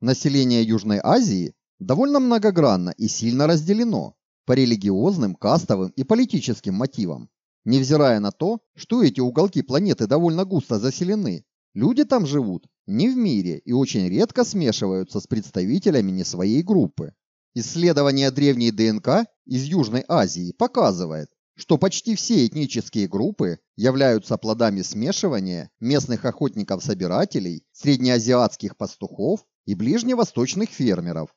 Население Южной Азии довольно многогранно и сильно разделено по религиозным, кастовым и политическим мотивам. Невзирая на то, что эти уголки планеты довольно густо заселены, люди там живут не в мире и очень редко смешиваются с представителями не своей группы. Исследование древней ДНК из Южной Азии показывает, что почти все этнические группы являются плодами смешивания местных охотников-собирателей, среднеазиатских пастухов и ближневосточных фермеров.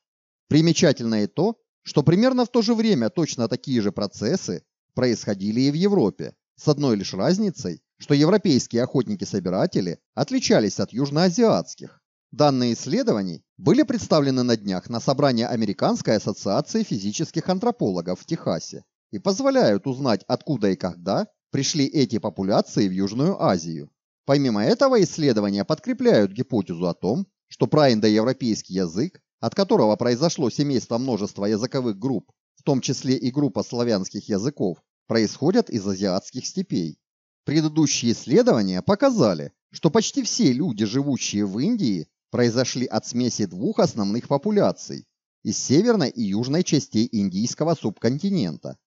Примечательно и то, что примерно в то же время точно такие же процессы происходили и в Европе, с одной лишь разницей, что европейские охотники-собиратели отличались от южноазиатских. Данные исследований были представлены на днях на собрании Американской ассоциации физических антропологов в Техасе и позволяют узнать, откуда и когда пришли эти популяции в Южную Азию. Помимо этого, исследования подкрепляют гипотезу о том, что праиндоевропейский язык, от которого произошло семейство множества языковых групп, в том числе и группа славянских языков, происходят из азиатских степей. Предыдущие исследования показали, что почти все люди, живущие в Индии, произошли от смеси двух основных популяций – из северной и южной частей индийского субконтинента.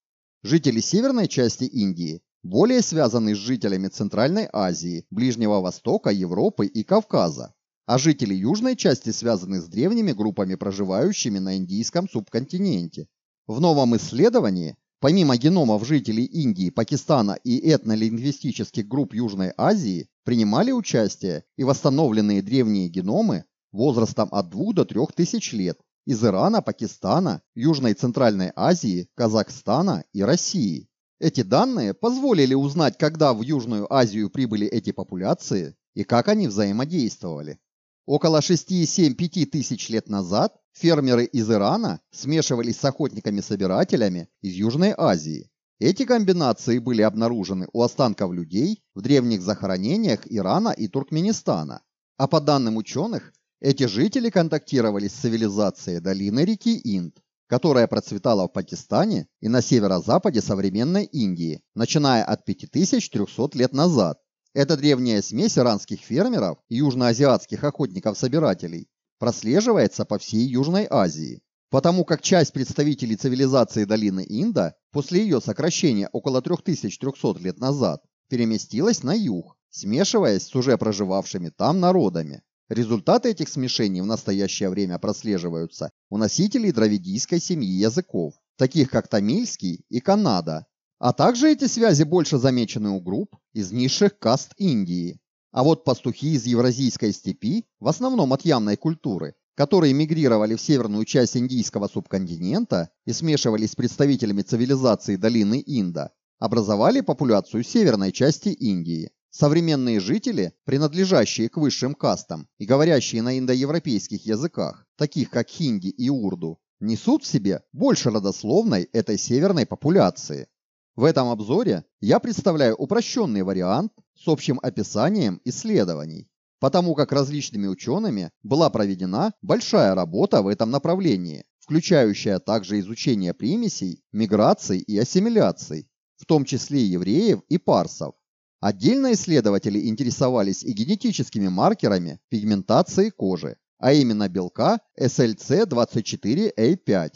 Жители северной части Индии более связаны с жителями Центральной Азии, Ближнего Востока, Европы и Кавказа а жители южной части связаны с древними группами, проживающими на индийском субконтиненте. В новом исследовании, помимо геномов жителей Индии, Пакистана и этнолингвистических групп Южной Азии, принимали участие и восстановленные древние геномы возрастом от 2 до 3 тысяч лет из Ирана, Пакистана, Южной Центральной Азии, Казахстана и России. Эти данные позволили узнать, когда в Южную Азию прибыли эти популяции и как они взаимодействовали. Около 6,7-5 тысяч лет назад фермеры из Ирана смешивались с охотниками-собирателями из Южной Азии. Эти комбинации были обнаружены у останков людей в древних захоронениях Ирана и Туркменистана. А по данным ученых, эти жители контактировали с цивилизацией долины реки Инд, которая процветала в Пакистане и на северо-западе современной Индии, начиная от 5300 лет назад. Эта древняя смесь иранских фермеров и южноазиатских охотников-собирателей прослеживается по всей Южной Азии, потому как часть представителей цивилизации долины Инда после ее сокращения около 3300 лет назад переместилась на юг, смешиваясь с уже проживавшими там народами. Результаты этих смешений в настоящее время прослеживаются у носителей дравидийской семьи языков, таких как тамильский и канада, а также эти связи больше замечены у групп из низших каст Индии. А вот пастухи из евразийской степи, в основном от ямной культуры, которые мигрировали в северную часть индийского субконтинента и смешивались с представителями цивилизации долины Инда, образовали популяцию северной части Индии. Современные жители, принадлежащие к высшим кастам и говорящие на индоевропейских языках, таких как хинди и урду, несут в себе больше родословной этой северной популяции. В этом обзоре я представляю упрощенный вариант с общим описанием исследований, потому как различными учеными была проведена большая работа в этом направлении, включающая также изучение примесей, миграций и ассимиляций, в том числе евреев и парсов. Отдельно исследователи интересовались и генетическими маркерами пигментации кожи, а именно белка SLC24A5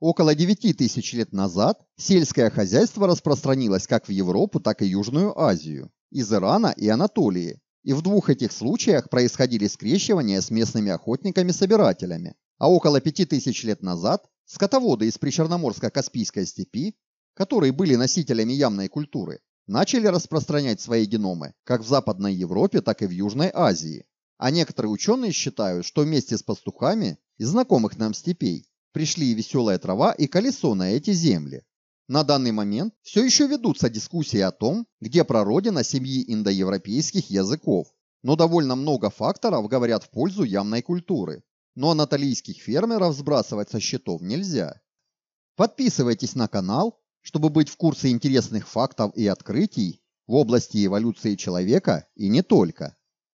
Около 9 тысяч лет назад сельское хозяйство распространилось как в Европу, так и Южную Азию, из Ирана и Анатолии, и в двух этих случаях происходили скрещивания с местными охотниками-собирателями, а около 5 тысяч лет назад скотоводы из Причерноморско-Каспийской степи, которые были носителями ямной культуры, начали распространять свои геномы как в Западной Европе, так и в Южной Азии. А некоторые ученые считают, что вместе с пастухами из знакомых нам степей Пришли и веселая трава, и колесо на эти земли. На данный момент все еще ведутся дискуссии о том, где прародина семьи индоевропейских языков, но довольно много факторов говорят в пользу ямной культуры. Но анатолийских фермеров сбрасывать со счетов нельзя. Подписывайтесь на канал, чтобы быть в курсе интересных фактов и открытий в области эволюции человека и не только.